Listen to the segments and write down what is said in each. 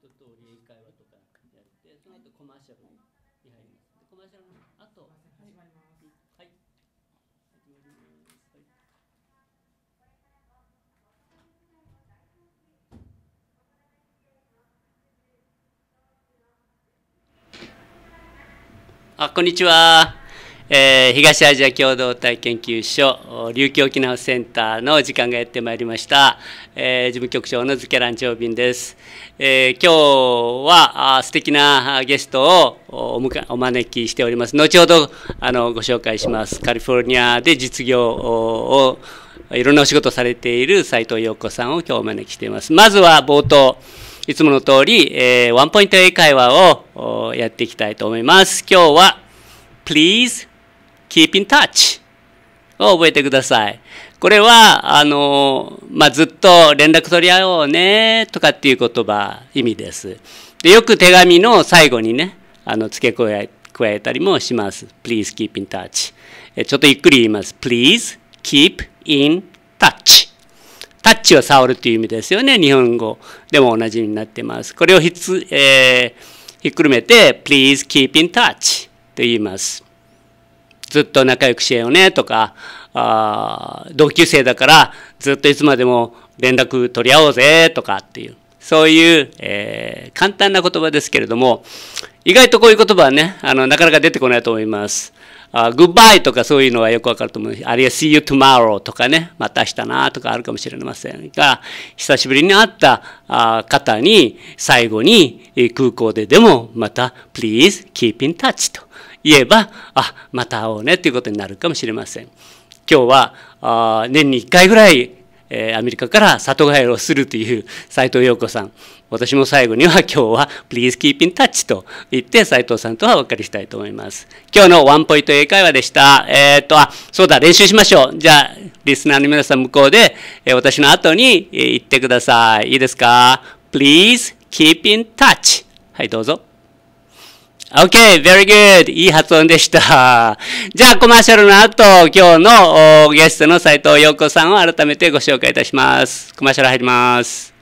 一通り英会話とかやってその後コマーシャルに入りますでコマーシャルの始まりますはい、始まりますはいあこんにちはえー、東アジア共同体研究所琉球沖縄センターの時間がやってまいりました、えー、事務局長のズケラン長ンです、えー、今日はあ素敵なゲストをお迎お招きしております後ほどあのご紹介しますカリフォルニアで実業をいろんなお仕事されている斉藤陽子さんを今日お招きしていますまずは冒頭いつもの通り、えー、ワンポイント英会話をやっていきたいと思います。今日は、Please keep in touch を覚えてください。これは、あの、まあ、ずっと連絡取り合おうね、とかっていう言葉、意味です。で、よく手紙の最後にね、あの、付け加え、加えたりもします。please keep in touch。ちょっとゆっくり言います。please keep in touch。タッチは触るという意味ですよね。日本語でも同じになってます。これをひつ、えー、ひっくるめて、please keep in touch と言います。ずっと仲良くしようねとか、あ同級生だからずっといつまでも連絡取り合おうぜとかっていう、そういう、えー、簡単な言葉ですけれども、意外とこういう言葉はね、あの、なかなか出てこないと思います。あ、グッバイとかそういうのはよくわかると思う。あるいは see you tomorrow とかね、また明日なとかあるかもしれませんが、久しぶりに会ったあ方に、最後に空港ででもまた please keep in touch と。言えば、あ、また会おうねということになるかもしれません。今日は、あ年に1回ぐらい、えー、アメリカから里帰りをするという斎藤陽子さん。私も最後には今日は Please keep in touch と言って斉藤さんとはお別れしたいと思います。今日のワンポイント英会話でした。えー、っと、あ、そうだ、練習しましょう。じゃあ、リスナーの皆さん向こうで、えー、私の後に、えー、言ってください。いいですか ?Please keep in touch。はい、どうぞ。OK, very good. いい発音でした。じゃあコマーシャルの後、今日のゲストの斉藤陽子さんを改めてご紹介いたします。コマーシャル入ります。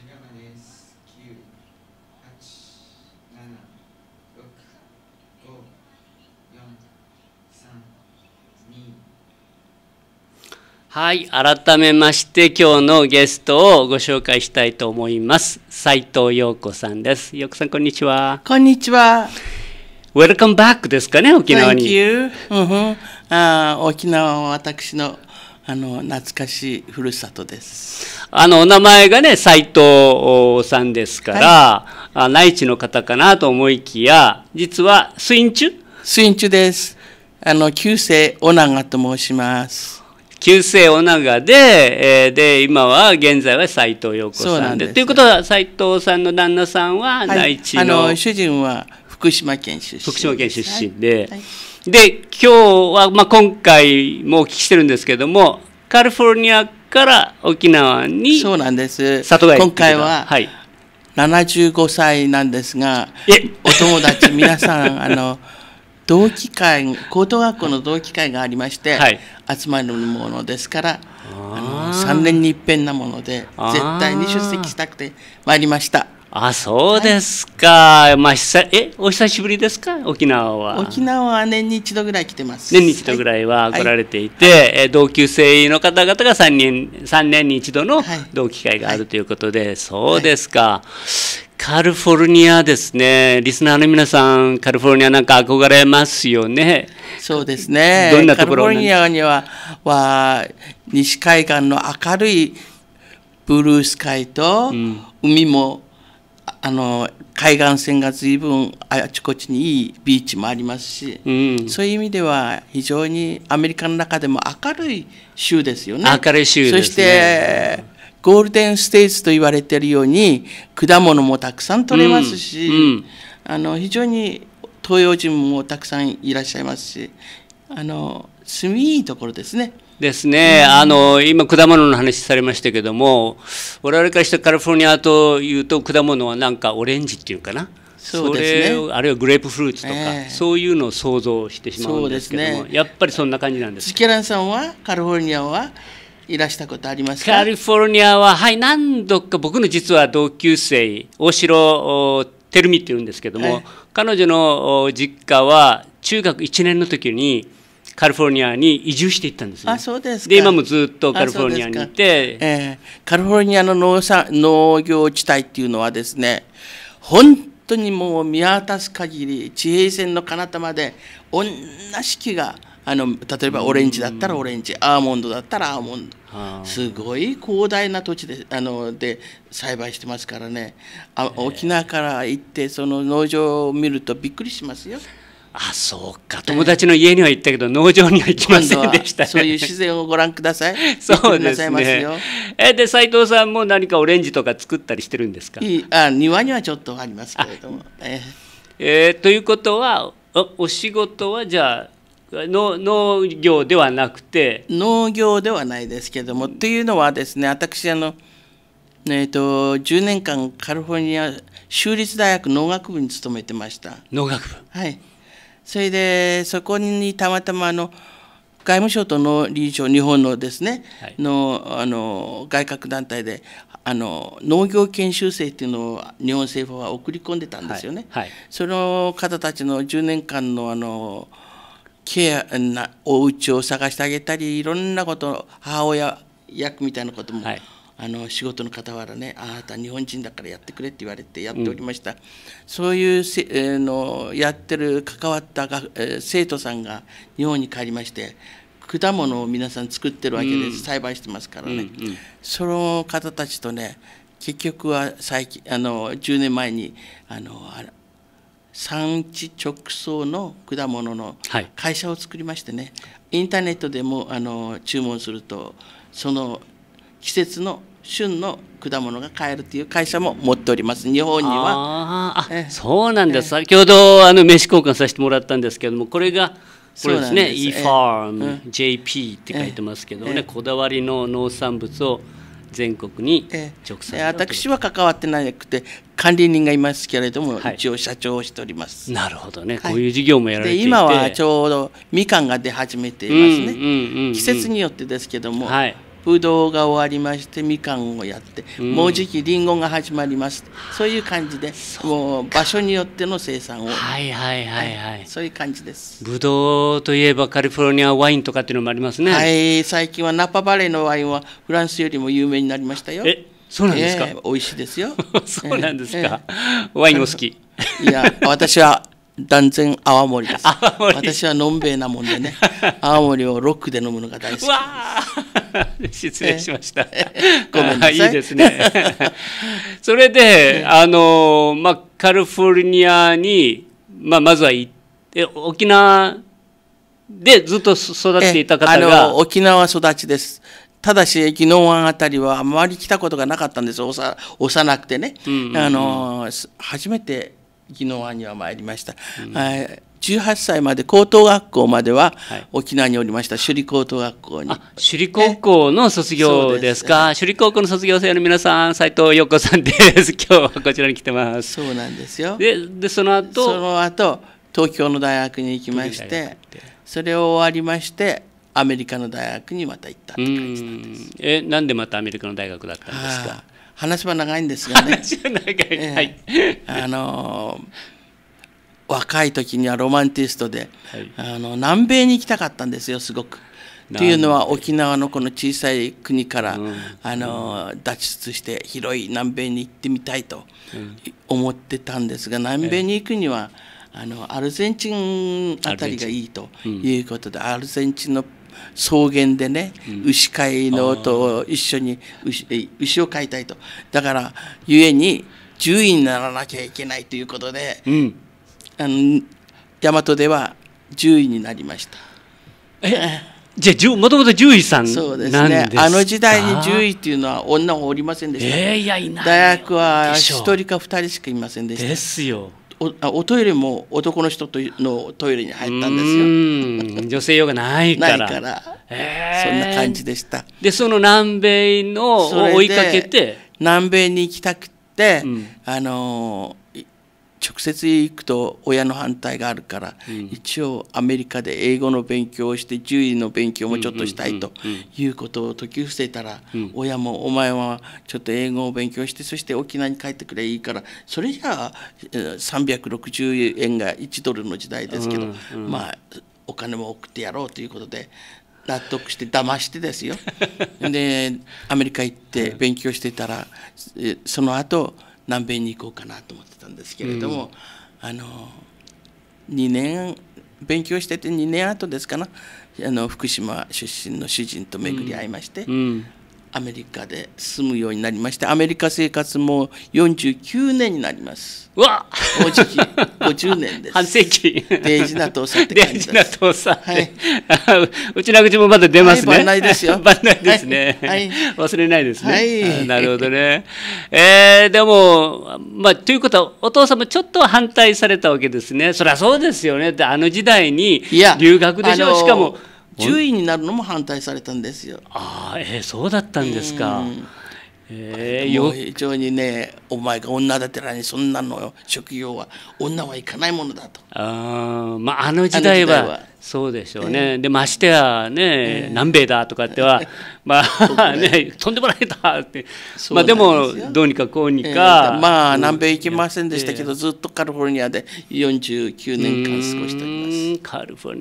17です。9、8、7、6、5、4、3、2。はい、改めまして今日のゲストをご紹介したいと思います。斉藤陽子さんです。陽子さん、こんにちは。こんにちは。Welcome back ですかね、沖縄に。Thank you. うんあ沖縄は私のあの懐かしい故郷です。あのお名前がね斎藤さんですから、はい、内地の方かなと思いきや実はスインチュスインチュですあの旧姓オナガと申します旧姓オナガで、えー、で今は現在は斎藤洋子さんでと、ね、いうことは斎藤さんの旦那さんは内地のはい、の主人は福島県出身福島県出身で、はいはい、で今日は、まあ、今回もお聞きしてるんですけどもカリフォルニアから沖縄にそうなんです里帰今回は、はい、75歳なんですがお友達皆さんあの同期会高等学校の同期会がありまして、はい、集まるものですからあの3年に一遍なもので絶対に出席したくてまいりました。あそうですか、はい、まあ久えお久しぶりですか沖縄は沖縄は年に一度ぐらい来てます年に一度ぐらいは来られていて、はいはい、同級生の方々が3年 ,3 年に一度の同期会があるということで、そうですか、カリフォルニアですねリスナーの皆さんカリフォルニアなんか憧れますよねそうですねどんなところカリフォルニアにはは西海岸の明るいブルースカイと海も、うんあの海岸線が随分あちこちにいいビーチもありますし、うん、そういう意味では非常にアメリカの中でも明るい州ですよね。明るい州、ね、そしてゴールデンステイツと言われているように果物もたくさん取れますし、うんうん、あの非常に東洋人もたくさんいらっしゃいますしあの住みいいところですねですね、あの今、果物の話されましたけども、我々からしたカリフォルニアというと、果物はなんかオレンジっていうかな、それを、ね、あるいはグレープフルーツとか、えー、そういうのを想像してしまうんですけども、ね、やっぱりそんな感じなんです。スチランさんはカリフォルニアはいらしたことありますカリフォルニアは、はい、何度か僕の実は同級生、大城照美っていうんですけども、えー、彼女の実家は中学1年の時に、カリフォルニアに移住していったんです、ね、あそうですで今もずっとカリフォルニアにいて、えー、カリフォルニアの農産農業地帯っていうのはですね本当にもう見渡す限り地平線の彼方まで同じ木があの例えばオレンジだったらオレンジアーモンドだったらアーモンド、はあ、すごい広大な土地であので栽培してますからねあ沖縄から行ってその農場を見るとびっくりしますよ。あそうか友達の家には行ったけど、農場には行きませんでした、ね、そういう自然をご覧ください そうですねえで斉藤さんも何かオレンジとか作ったりしてるんですかあ庭にはちょっとありますけれどもええー、ということはお仕事はじゃあ農農業ではなくて農業ではないですけれどもというのはですね私あのえーと、と10年間カリフォルニア州立大学農学部に勤めてました農学部はいそれでそこにたまたまあの外務省との理事長日本のですね、はい、のあの外郭団体であの農業研修生っていうのを日本政府は送り込んでたんですよね。はいはい、その方たちの10年間のあのケアなお家を探してあげたりいろんなこと母親役みたいなことも。はいあの仕事の傍らねあなた日本人だからやってくれって言われてやっておりました、うん、そういうせ、えー、のやってる関わったが、えー、生徒さんが日本に帰りまして果物を皆さん作ってるわけです、うん、栽培してますからね、うんうん、その方たちとね結局は最近あの10年前にあの産地直送の果物の会社を作りましてね、はい、インターネットでもあの注文するとその季節の旬の果物が買えるという会社も持っております日本にはああそうなんです、先ほどあの名刺交換させてもらったんですけれどもこれがこれですね eFarmJP って書いてますけどね、こだわりの農産物を全国に直接、え私は関わってなくて管理人がいますけれども、一応社長をしておりますなるほどね、こういう事業もやられていて今はちょうどみかんが出始めていますね、季節によってですけども、はいぶどうが終わりましてみかんをやって、うん、もうじきりんごが始まりますそういう感じでもう場所によっての生産をはいはいはいはい、はい、そういう感じですぶどうといえばカリフォルニアワインとかっていうのもありますねはい最近はナパバレーのワインはフランスよりも有名になりましたよえそうなんですか、えー、美味しいですよ そうなんですか、えー、ワインお好きいや私は断然泡盛です 私はのんべえなもんでね 泡盛をロックで飲むのが大好き 失礼しました、ごめんなさいいいですねそれで、あのまあカリフォルニアに、まあ、まずは行って沖縄でずっと育っていた方が沖縄育ちですただし宜野湾あたりはあまり来たことがなかったんです幼くてね、うんうんうん、あの初めて宜野湾には参りました、うん、18歳まで高等学校までは沖縄におりました、首里高等学校に首里高校の卒業ですか首里高校の卒業生の皆さん斉藤陽子さんです 今日はこちらに来てますそうなんですよででその後その後東京の大学に行きましてそれを終わりましてアメリカの大学にまた行ったって感じなんですえなんでまたアメリカの大学だったんですか話は長いんですがね話は長い、えはいあの若い時にはロマンティストで、はい、あの南米に行きたかったんですよすごく。というのは沖縄のこの小さい国から、うん、あの脱出して広い南米に行ってみたいと思ってたんですが、南米に行くには、あのアルゼンチンあたりがいいということで、アルゼンチンの草原でね、牛飼いのと一緒に牛を飼いたいとだから故に獣医にならなきゃいけないということで、うん、あの大和では獣医になりました。えじゃあもともと獣医さんそうですねあの時代に獣医っていうのは女はおりませんでした、えー、いやいない大学は1人か2人しかいませんでしたですよおおトイレも男の人とのトイレに入ったんですよ。女性用がないから。ないから、えー、そんな感じでした。でその南米のを追いかけて南米に行きたくて、うん、あの直接行くと親の反対があるから、うん、一応アメリカで英語の勉強をして獣医の勉強もちょっとしたいということを説き伏せたら、うん、親も「お前はちょっと英語を勉強してそして沖縄に帰ってくれいいからそれじゃあ360円が1ドルの時代ですけど、うん、まあお金も送ってやろうということで納得して騙してですよ。でアメリカ行って勉強してたらその後南米に行こうかなと思ってたんですけれども、うん、あの2年勉強してて2年後ですかなあの福島出身の主人と巡り合いまして、うんうん、アメリカで住むようになりましてアメリカ生活も49年になりますうわもうじき50年です半世紀大事な父さんって感じです大事な父さんはいうちな口もまだ出ますね、はい、ないですよ万 いですね、はい、忘れないですね、はい、なるほどねえー、でもまあということはお父さんもちょっと反対されたわけですねそりゃそうですよねあの時代に留学でしょうしかも10位になるのも反対されたんですよ。ああ、えー、そうだったんですか。えー、もう非常にねお前が女だてらにそんなの職業は女はいかないものだとあ,、まあ、あの時代はそうでしょうね、えー、でましてやね、えー、南米だとかっては、まあね、とんでもないだって、まあ、でもどうにかこうにか、えー、まあ南米行けませんでしたけど、ずっとカリフォルニアで49年間過ごしております。カリフォル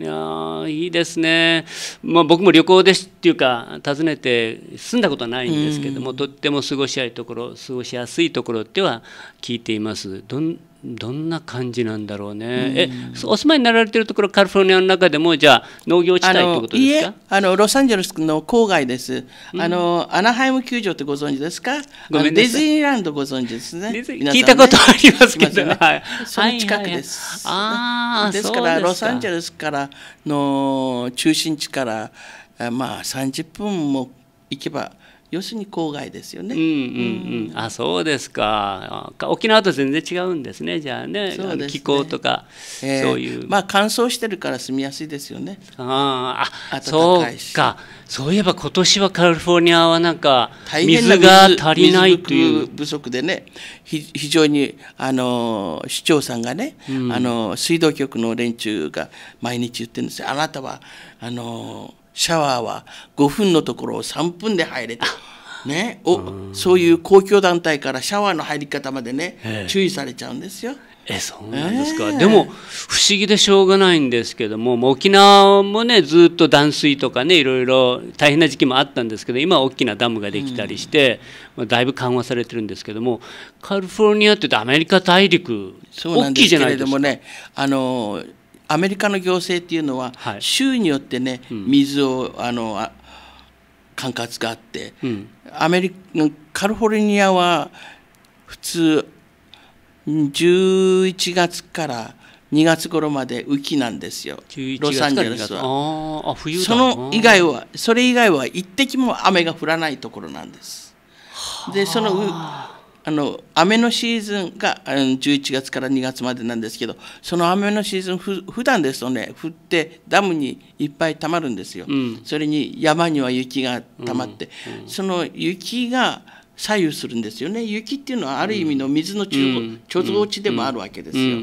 ニア、いいですね、まあ、僕も旅行ですっていうか、訪ねて住んだことはないんですけども、とっても過ごしやすいところ、過ごしやすいところっては聞いています。どんどんな感じなんだろうね、うん、お住まいになられてるところカリフォルニアの中でもじゃあ農業地帯ってことですかあのロサンゼルスの郊外です、うん、あのアナハイム球場ってご存知ですかごめんディズニーランドご存知ですね、ね、聞いたことありますけど、ねはい、その近くです、はいはい、ですからロサンゼルスからの中心地からまあ30分も行けば要するに郊外ですよね。うんうんうん。あ、そうですか。沖縄と全然違うんですね。じゃあね、ね気候とか、えー、そういう。まあ乾燥してるから住みやすいですよね。ああ、そうか。そういえば今年はカリフォルニアはなんか水が足りないという不足でね、非常にあの市長さんがね、うん、あの水道局の連中が毎日言ってるんですよ。あなたはあの。シャワーは5分のところを3分で入れた。ね、おそういう公共団体からシャワーの入り方までね注意されちゃうんですよ。えそうなんですか、えー、でも不思議でしょうがないんですけども沖縄もねずっと断水とかねいろいろ大変な時期もあったんですけど今大きなダムができたりして、うん、まあ、だいぶ緩和されてるんですけどもカリフォルニアってアメリカ大陸大きいじゃないですか。ね、あのアメリカの行政っていうのは、はい、州によってね、うん、水をあのあ管轄があって、うん、アメリカリフォルニアは普通11月から2月頃まで雨季なんですよロサンゼルスはあ冬その以外はそれ以外は一滴も雨が降らないところなんですでそのあの雨のシーズンが11月から2月までなんですけどその雨のシーズンふ普段ですとね降ってダムにいっぱい溜まるんですよ、うん、それに山には雪が溜まって、うんうん、その雪が左右するんですよね雪っていうのはある意味の水の貯蔵地でもあるわけですよ、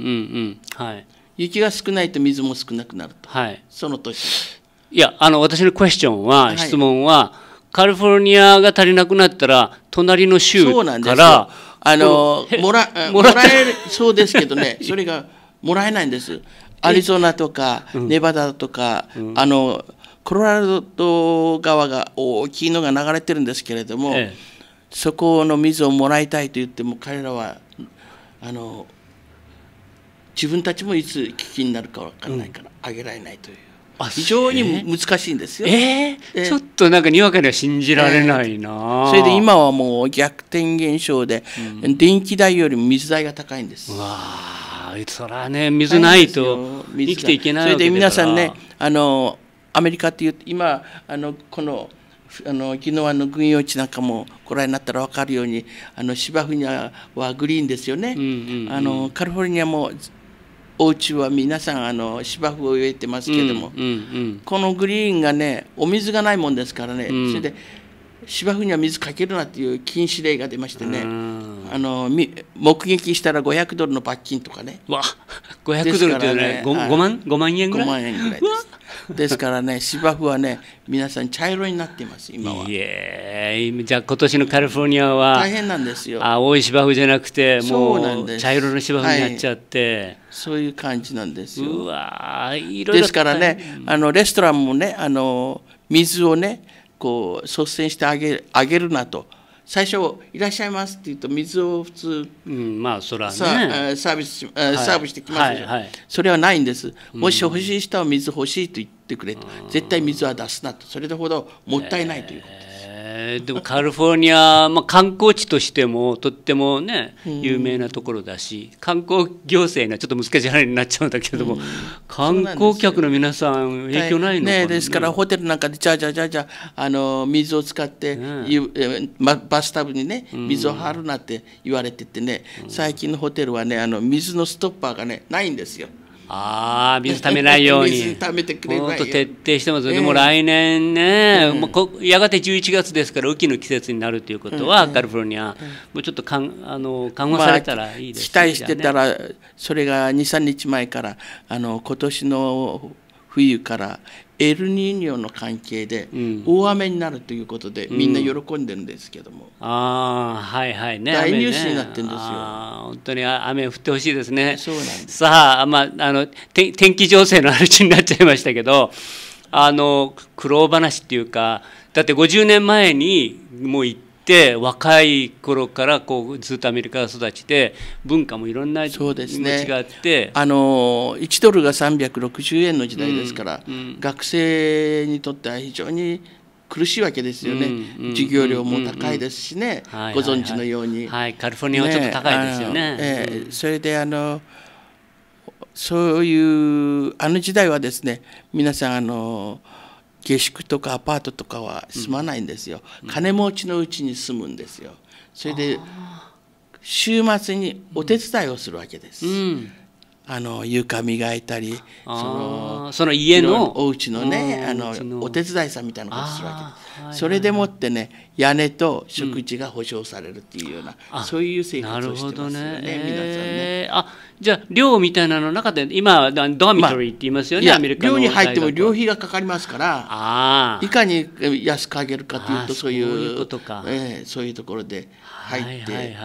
雪が少ないと水も少なくなると、はい、その年いやあの私のクエスチョンは、はい、質問はカリフォルニアが足りなくなったら隣の州からあのもら もらえそうですけどね それがもらえないんですアリゾナとかネバダとか、うん、あのコロラド川が大きいのが流れてるんですけれども、ええ、そこの水をもらいたいと言っても彼らはあの自分たちもいつ危機になるか分からないから、あ、うん、げられないという。非常に難しいんですよ。えー、えー、ちょっとなんかにわかには信じられないな、えー、それで今はもう逆転現象で、うん、電気代よりも水代が高いんです。わわそらね水ないと生きていけないそれで皆さんねあのアメリカっていう今あのこのあの宜野湾の軍用地なんかもご覧になったら分かるようにあの芝生にはグリーンですよね、うんうんうん、あのカリフォルニアもお家は皆さんあの芝生を植えてますけども、うんうん、このグリーンがねお水がないもんですからね、それで芝生には水かけるなっていう禁止令が出ましてねあの目撃したら500ドルの罰金とかね。わ500ドルというねね 5, 5, 万5万円ぐらい ?5 万円ぐらいです。ですからね、芝生はね、皆さん茶色になっています、今は。いえ、じゃあ今年のカリフォルニアは、大変なんですよ。青い芝生じゃなくて、もう茶色の芝生になっちゃって。はい、そういう感じなんですよ。うわいろいですからね、あのレストランもね、あの水をね、こう率先してあげあげるなと。最初「いらっしゃいます」って言うと水を普通、うん、まあそらねサービスし、はい、サービスしてきますしはいはい、それはないんですもし欲しい人は水欲しいと言ってくれと、絶対水は出すなとそれほどもったいないということです。えでもカリフォルニア、まあ、観光地としてもとってもね有名なところだし観光行政がちょっと難しい話になっちゃうんだけども、うん、観光客の皆さん影響ないのかね、ね、ですからホテルなんかでじゃあじゃあじゃあじゃあの水を使って、ね、バスタブにね水を張るなって言われててね、うん、最近のホテルはねあの水のストッパーがねないんですよ。ああ水ためないように水ためてくれないよと徹底してます、えー、でも来年ね、もうやがて11月ですから雨季の季節になるということは、うん、カリフォルニア、うん、もうちょっとかんあの緩和されたらいいです、ねまあ、期待してたら、ね、それが23日前からあの今年の冬からエルニーニョの関係で大雨になるということで、うん、みんな喜んでるんですけども、うん、ああはいはいね大ニュースになってるんですよ、ね、本当に雨降ってほしいですねそうなんですさあ,、まあ、あの天気情勢の話になっちゃいましたけどあの苦労話っていうかだって50年前にもう一て若い頃からこうずっとアメリカが育ちで文化もいろんなそうですね違ってあの1ドルが360円の時代ですから、うんうん、学生にとっては非常に苦しいわけですよね、授業料も高いですしね、ご存知のように、はいカリフォルニアはちょっと高いですよね。ねえー、それであのそういうあの時代はですね皆さんあの下宿とかアパートとかは住まないんですよ、うん、金持ちのうちに住むんですよそれで週末にお手伝いをするわけです、うん、あの床磨いたりそのその家のお家のねあのお手伝いさんみたいなことするわけです、それでもってね屋根と食事が保障されるっていうような、うん、そういう生活をしてますよねね、皆さんね。あじゃあ寮みたいなの中で今ドミトリーって言いますよね、まあ、アメリカ寮に入っても寮費がかかりますからいかに安くあげるかというとそういうそういうことか、えー、そういうところで。入って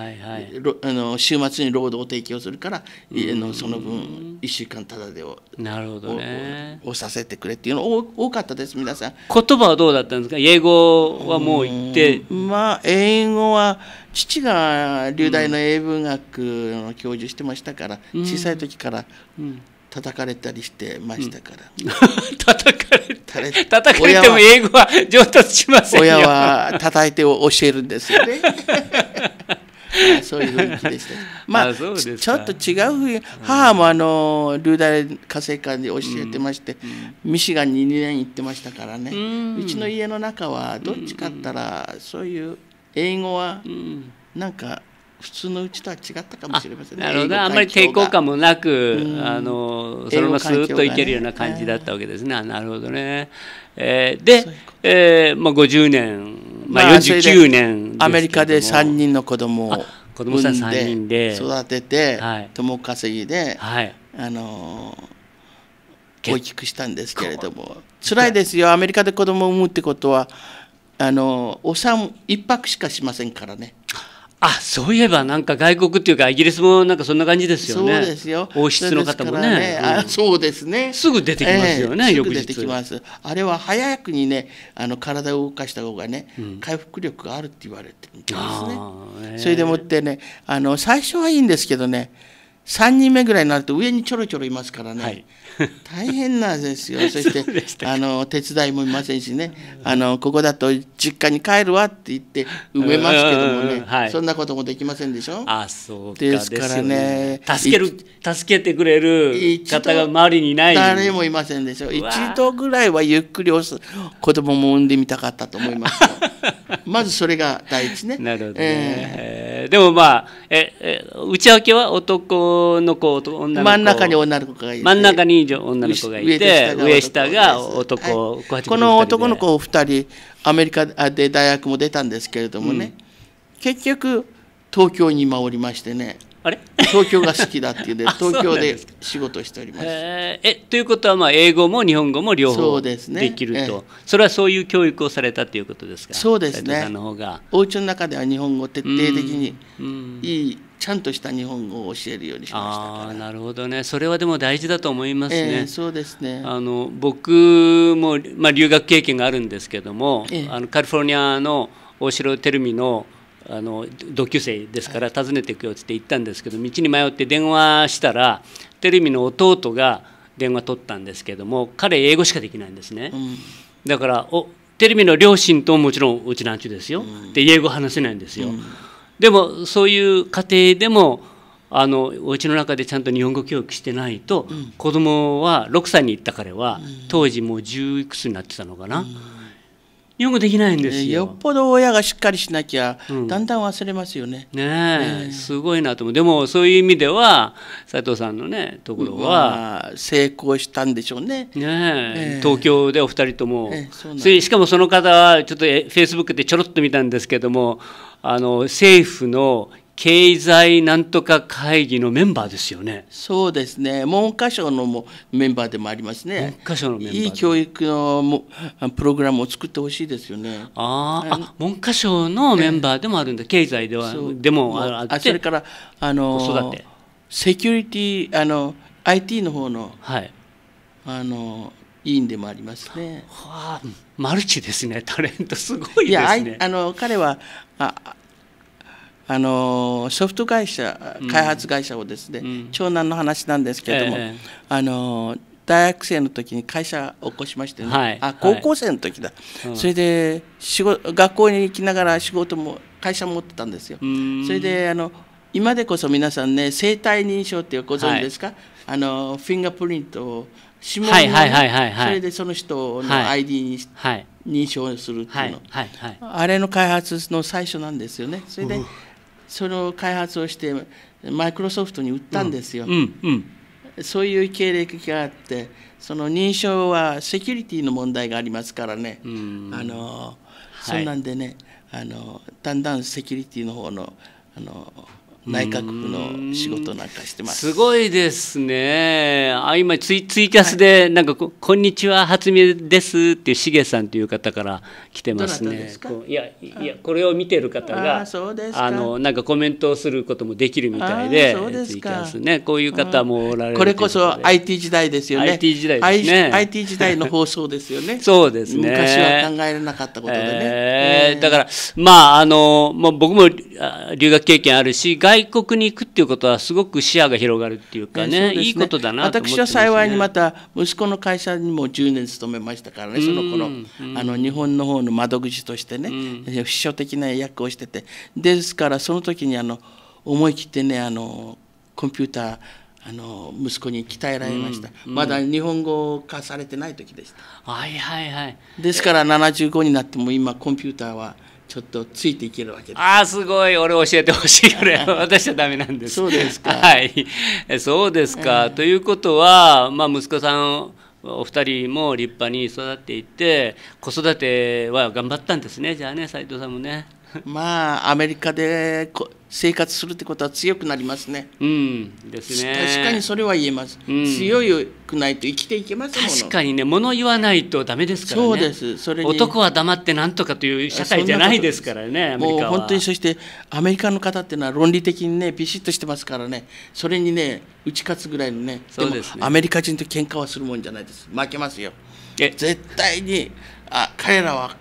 あの週末に労働を提供するからのその分1週間ただでをなるほど、ね、をさせてくれっていうの多かったです皆さん言葉はどうだったんですか英語はもう言ってまあ英語は父が流大の英文学の教授してましたから小さい時から、うん叩かれたりしてましたから、うん、叩かれ叩かれても英語は上達しませんよ親は叩いて教えるんですよね そういう雰囲気でした。まあ、あちちょっと違うう母もあのルーダレ火星館で教えてまして、うん、ミシガンに2年行ってましたからね、うちの家の中はどっちかったら、そういう英語はなんか普通のうちとは違ったかもしれませんね。なるほどあんまり抵抗感もなく、あのそのままスーッといけるような感じだったわけですね。なるほどね、えー、でうえー、まあ、50年、まあ、49年、まあ、アメリカで3人の子供を子供さん3人で育てて、はい、共稼ぎで、はい、あのー、大きくしたんですけれども辛いですよアメリカで子供を産むってことはあのお産1泊しかしませんからね。あそういえばなんか外国っていうかイギリスもなんかそんな感じですよね。そうですよ。王室の方もね。ねあそうですね。すぐ出てきますよね、えー、翌日。出てきます。あれは早くにねあの体を動かした方がね、うん、回復力があるって言われてるみですね。えー、それでもってねあの最初はいいんですけどね。3人目ぐらいになると上にちょろちょろいますからね、はい、大変なんですよ そしてあの手伝いもいませんしねあのここだと実家に帰るわって言って埋めますけどもね、はい、そんなこともできませんでしょあそうですからね、ね、助ける助けてくれる方が周りにいない誰もいませんでしょ一度ぐらいはゆっくり子供も産んでみたかったと思います まずそれが第一ね。なるほどね、えーでもまあええ内訳は男の子と女の子真ん中に女の子がいて真ん中に女の子がいて上下が男、はい、この男の子2人アメリカで大学も出たんですけれどもね、うん、結局東京に今おりましてねあれ東京が好きだっていうで 東京で仕事しております。えー、えということはまあ英語も日本語も両方できるとそ、ねえそれはそういう教育をされたということですかそうですねの方がお家の中では日本語徹底的にいいちゃんとした日本語を教えるようにしましたあなるほどねそれはでも大事だと思いますね、えー、そうですねあの僕も、まあ、留学経験があるんですけども、あのカリフォルニアの大城テルミのあの同級生ですから訪ねていくよって言ったんですけど道に迷って電話したらテレビの弟が電話取ったんですけども彼英語しかできないんですね、うん、だからおテレビの両親ともちろんうちなんちゅうですよ、うん、で英語話せないんですよ、うん、でもそういう家庭でもあのお家の中でちゃんと日本語教育してないと、うん、子供は6歳に行った彼は、当時もう10いくつになってたのかな。日本語できないんですよ。よっぽど親がしっかりしなきゃ、うん、だんだん忘れますよね。ねえ、ねすごいなと思う。でもそういう意味では斉藤さんのねところは、成功したんでしょうね。ねえ、東京でお二人とも、しかもその方はちょっとフェイスブックでちょろっと見たんですけども。あの政府の経済なんとか会議のメンバーですよね。そうですね。文科省のもメンバーでもありますね。文科省のメンバー。いい教育のもプログラムを作ってほしいですよね。ああ、文科省のメンバーでもあるんだ。経済ではでもあってあ、それからあの子育て、セキュリティあの IT の方の、はい、あの委員でもありますね。はあ、マルチですね。タレントすごいですね。いや、あの彼はああのソフト会社開発会社をですね、うん、長男の話なんですけれども、えー、あの大学生の時に会社を起こしましてね、はい、あ高校生の時だ、はい、それで仕事学校に行きながら仕事も会社も持ってたんですよ。それであの今でこそ皆さんね生体認証ってご存知ですか、はい、あのフィンガープリントを指紋を、それでその人の ID に、認証するっていうの、あれの開発の最初なんですよね。それで、その開発をしてマイクロソフトに売ったんですよ。そういう経歴があってその認証はセキュリティの問題がありますからね、あの、はい、そんなんでねあのだんだんセキュリティの方のあの内閣府の仕事なんかしてますすごいですねあ今ツイツイキャスで、なんかこ、こんにちは初見ですっていうしげさんという方から来てますねいやいやこれを見てる方があのなんかコメントをすることもできるみたいでツイキャスねこういう方もおられるこれこそ IT 時代ですよね IT 時代ですね IT 時代の放送ですよね そうですね昔は考えられなかったことでね、えー、だからまああの、もう僕も留学経験あるし外外国に行くっていうことはすごく視野が広がるっていうかね、ねいいことだな、ね、私は幸いにまた息子の会社にも10年勤めましたからねその頃、あの日本の方の窓口としてね、秘書的な役をしててですからその時にあの思い切ってねあのコンピューターあの息子に鍛えられました、うんうん、まだ日本語化されてない時でしたはいはいはいですから75になっても今コンピューターはちょっとついていけるわけです。ああ、すごい。俺教えてほしいぐらい。私はダメなんです。そうですか。はい。そうですか。えー、ということは、まあ、息子さんお二人も立派に育っていって、子育ては頑張ったんですね。じゃあね、斉藤さんもね。まあアメリカで生活するってことは強くなりますね。うんですね。確かにそれは言えます。うん、強くないと生きていけません確かにね物言わないとダメですからね。そうです。それ男は黙ってなんとかという社会じゃないですからね。もう本当にそしてアメリカの方っていうのは論理的にねビシッとしてますからね。それにね打ち勝つぐらいのね。そうです、ね、アメリカ人と喧嘩はするもんじゃないです。負けますよ。え絶対にあ彼らは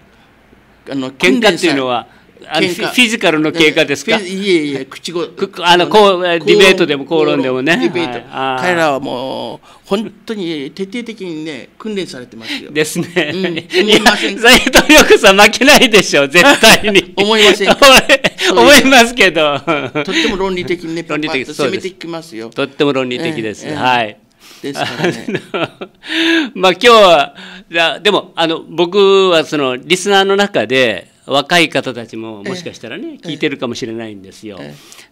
あの喧嘩っていうのは。あのフィジカルの経過ですかいえいえ口ごあのこうディベートでも口論でもねディはい、彼らはもう本当に徹底的にね訓練されてますよですね、うん、思いま斎藤洋さん負けないでしょ絶対に 思いません 思いますけどとっても論理的にね 論理的攻めていきますよとっても論理的です、ええはいですからね。まあ今日は、でも、あの、僕はその、リスナーの中で、若い方たちももしかしたらね、聞いてるかもしれないんですよ。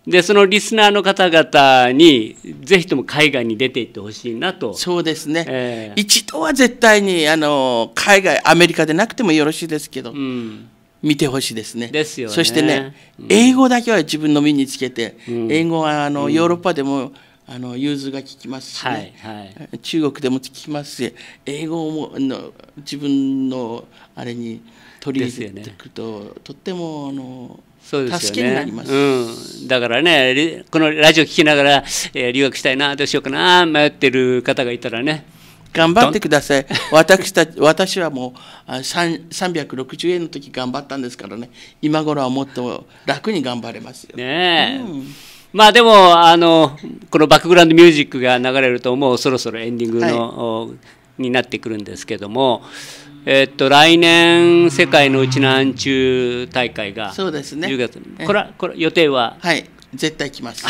でそのリスナーの方々にぜひとも海外に出ていってほしいなとそうですね、えー、一度は絶対にあの海外アメリカでなくてもよろしいですけど。うん見てほしいですね。ですよね。そしてね、うん、英語だけは自分の身につけて、うん、英語はあの、うん、ヨーロッパでもあの融通が効きますし、ねはいはい、中国でも聞きますし、英語もの自分のあれに取り入れていくと、とってもあのそうですうん、だからねこのラジオ聞きながら、えー、留学したいなどうしようかな迷ってる方がいたらね頑張ってください私た 私はもう360円の時頑張ったんですからね今頃はもっと楽に頑張れますよね、うん、まあでもあのこのバックグラウンドミュージックが流れるともうそろそろエンディングの、はい、になってくるんですけどもえっと、来年、世界のうちなん中大会が、そうですね。1月。これ、これ予定ははい、絶対来ます。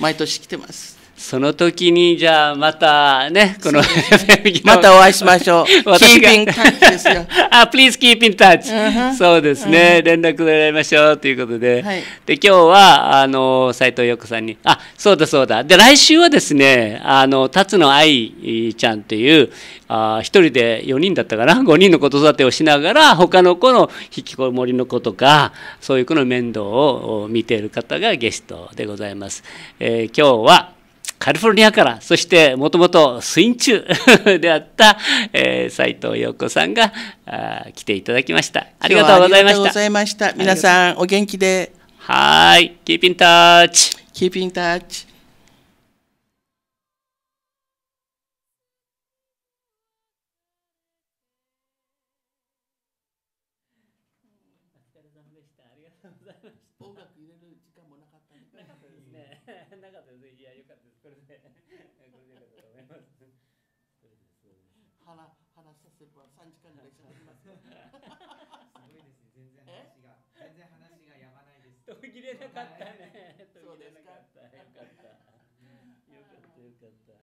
毎年来てます。その時に、じゃあ、またね、この、またお会いしましょう。k e ですよ。あ、please keep in touch。そうですね、連絡でやりましょうということで。で、今日は、あの、斎藤陽子さんに、あ、そうだそうだ。で、来週はですね、あの、辰野愛ちゃんっていう、あ一人で4人だったかな、5人の子育てをしながら、他の子の引きこもりの子とか、そういう子の面倒を見ている方がゲストでございます。えー、今日は、カリフォルニアから、そしてもともとスイン中 であった、えー、斉藤洋子さんがあ来ていただきました。ありがとうございました。ありがとうございました。皆さんお元気で。はい。Keep in touch. Keep in touch.